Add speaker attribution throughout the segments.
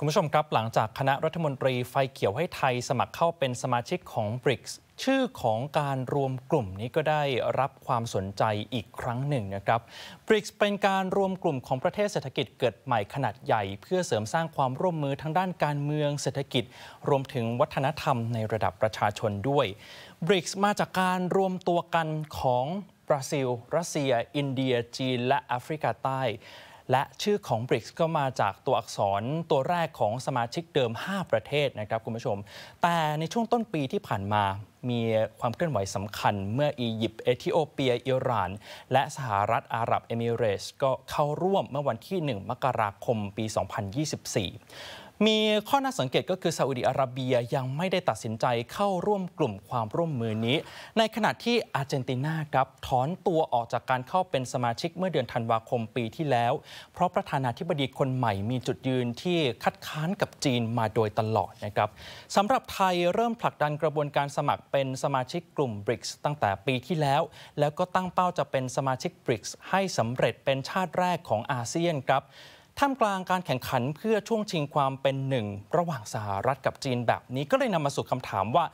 Speaker 1: คุณผู้ชมครับหลังจากคณะรัฐมนตรีไฟเขียวให้ไทยสมัครเข้าเป็นสมาชิกของ b r i c ์ชื่อของการรวมกลุ่มนี้ก็ได้รับความสนใจอีกครั้งหนึ่งนะครับ b r i c s เป็นการรวมกลุ่มของประเทศเศรษฐกิจเกิดใหม่ขนาดใหญ่ เพื่อเสริมสร้างความร่วมมือทางด้านการเมืองเศรษฐกิจ รวมถึงวัฒนธรรมในระดับประชาชนด้วย b r i c s มาจากการรวมตัวกันของบราซิลรัสเซีย อินเดียจีน และแอฟริกาใต้และชื่อของ BRICS ก็มาจากตัวอักษรตัวแรกของสมาชิกเดิม 5 ประเทศนะครับคุณผู้ชม แต่ในช่วงต้นปีที่ผ่านมา มีความเคลื่อนไหวสำคัญเมื่ออียิปต์เอธิโอเปียอิหร่าน และสหรัฐอาหรับเอมิเรสก็เข้าร่วมเมื่อวันที่ 1 มกราคมปี 2024มีข้อน่าสังเกตก็คือซาอุดิอาระเบียยังไม่ได้ตัดสินใจเข้าร่วมกลุ่มความร่วมมือนี้ ในขณะที่อาร์เจนตินาครับถอนตัวออกจากการเข้าเป็นสมาชิกเมื่อเดือนธันวาคมปีที่แล้ว เพราะประธานาธิบดีคนใหม่มีจุดยืนที่คัดค้านกับจีนมาโดยตลอดนะครับสำหรับไทยเริ่มผลักดันกระบวนการสมัครเป็นสมาชิกกลุ่มบริกสตั้งแต่ปีที่แล้ว แล้วก็ตั้งเป้าจะเป็นสมาชิกบริกสให้สำเร็จเป็นชาติแรกของอาเซียนครับท่ามกลางการแข่งขันเพื่อช่วงชิงความเป็นหนึ่ง ระหว่างสหรัฐกับจีนแบบนี้ก็เลยนำมาสู่คำถามว่า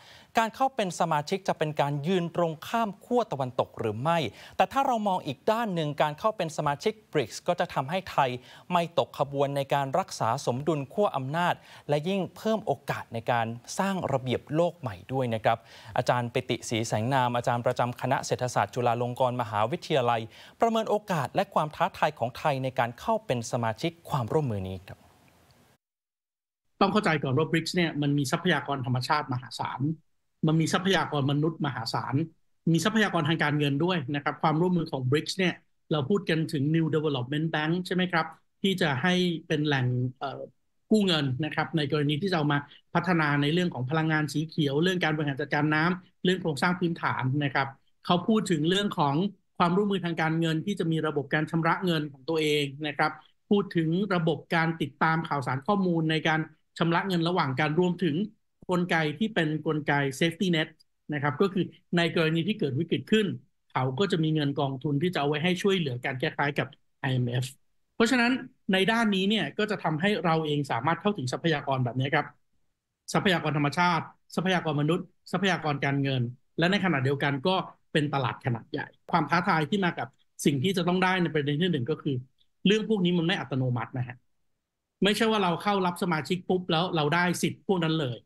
Speaker 1: การเข้าเป็นสมาชิกจะเป็นการยืนตรงข้ามขั้วตะวันตกหรือไม่ แต่ถ้าเรามองอีกด้านหนึ่งการเข้าเป็นสมาชิกบริกส์ก็จะทำให้ไทยไม่ตกขบวนในการรักษาสมดุลขั้วอำนาจ และยิ่งเพิ่มโอกาสในการสร้างระเบียบโลกใหม่ด้วยนะครับอาจารย์ปิติศรีแสงนามอาจารย์ประจำคณะเศรษฐศาสตร์จุฬาลงกรณ์มหาวิทยาลัย ประเมินโอกาสและความท้าทายของไทยในการเข้าเป็นสมาชิกความร่วมมือนี้ครับ
Speaker 2: ต้องเข้าใจก่อนว่าบริกส์เนี่ยมันมีทรัพยากรธรรมชาติมหาศาลมันมีทรัพยากรมนุษย์มหาศาล มีทรัพยากรทางการเงินด้วยนะครับ ความร่วมมือของ BRICS เนี่ย เราพูดกันถึง New Development Bank ใช่ไหมครับ ที่จะให้เป็นแหล่งกู้เงินนะครับ ในกรณีที่จะเอามาพัฒนาในเรื่องของพลังงานสีเขียว เรื่องการบริหารจัดการน้ำ เรื่องโครงสร้างพื้นฐานนะครับ เขาพูดถึงเรื่องของความร่วมมือทางการเงินที่จะมีระบบการชำระเงินของตัวเองนะครับ พูดถึงระบบการติดตามข่าวสารข้อมูลในการชำระเงินระหว่างการรวมถึงกลไกที่เป็นนกลไก safety net นะครับ ก็คือในกรณีที่เกิดวิกฤตขึ้น เขาก็จะมีเงินกองทุนที่จะเอาไว้ให้ช่วยเหลือการแก้ไขกับ IMF เพราะฉะนั้นในด้านนี้เนี่ยก็จะทำให้เราเองสามารถเข้าถึงทรัพยากรแบบนี้ครับ ทรัพยากรธรรมชาติ ทรัพยากรมนุษย์ ทรัพยากรการเงิน และในขณะเดียวกันก็เป็นตลาดขนาดใหญ่ ความท้าทายที่มากับสิ่งที่จะต้องได้ในประเด็นที่หนึ่งก็คือ เรื่องพวกนี้มันไม่อัตโนมัตินะฮะ ไม่ใช่ว่าเราเข้ารับสมาชิกปุ๊บ แล้วเราได้สิทธิ์พวกนั้นเลย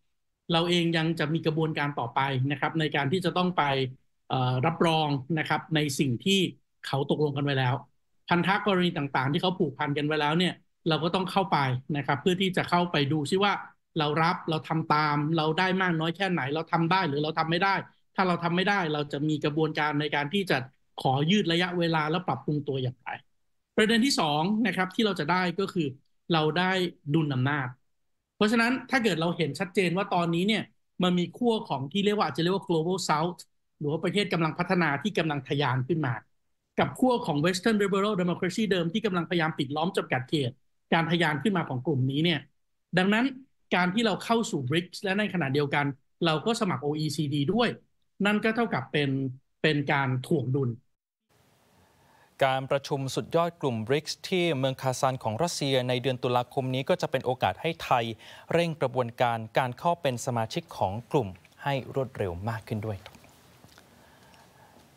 Speaker 2: เราเองยังจะมีกระบวนการต่อไปนะครับ ในการที่จะต้องไปรับรองนะครับในสิ่งที่เขาตกลงกันไว้แล้ว พันธะกรณีต่าง ๆ ที่เขาผูกพันกันไว้แล้วเนี่ยเราก็ต้องเข้าไปนะครับ เพื่อที่จะเข้าไปดูซิว่าเรารับเราทำตาม เราได้มากน้อยแค่ไหนเราทำได้หรือเราทำไม่ได้ ถ้าเราทำไม่ได้ เราจะมีกระบวนการในการที่จะขอยืดระยะเวลาและปรับปรุงตัวอย่างไร ประเด็นที่2นะครับที่เราจะได้ก็คือเราได้ดุลอำนาจเพราะฉะนั้นถ้าเกิดเราเห็นชัดเจนว่าตอนนี้เนี่ยมันมีขั้วของที่เรียกว่าอาจจะเรียกว่า global south หรือว่าประเทศกำลังพัฒนาที่กำลังทะยานขึ้นมากับขั้วของ western liberal democracy เดิมที่กำลังพยายามปิดล้อมจำกัดเขตการทะยานขึ้นมาของกลุ่มนี้เนี่ยดังนั้นการที่เราเข้าสู่ BRICS และในขณะเดียวกันเราก็สมัคร OECD ด้วย นั่นก็เท่ากับเป็นเป็นการถ่วงดุลการ
Speaker 1: ประชุมสุดยอดกลุ่ม b r i ส์ที่เมืองคาซันของรัสเซียในเดือนตุลาคมนี้ก็จะเป็นโอกาสให้ไทยเร่งกระบวนการการเข้าเป็นสมาชิกของกลุ่มให้รวดเร็วมากขึ้นด้วย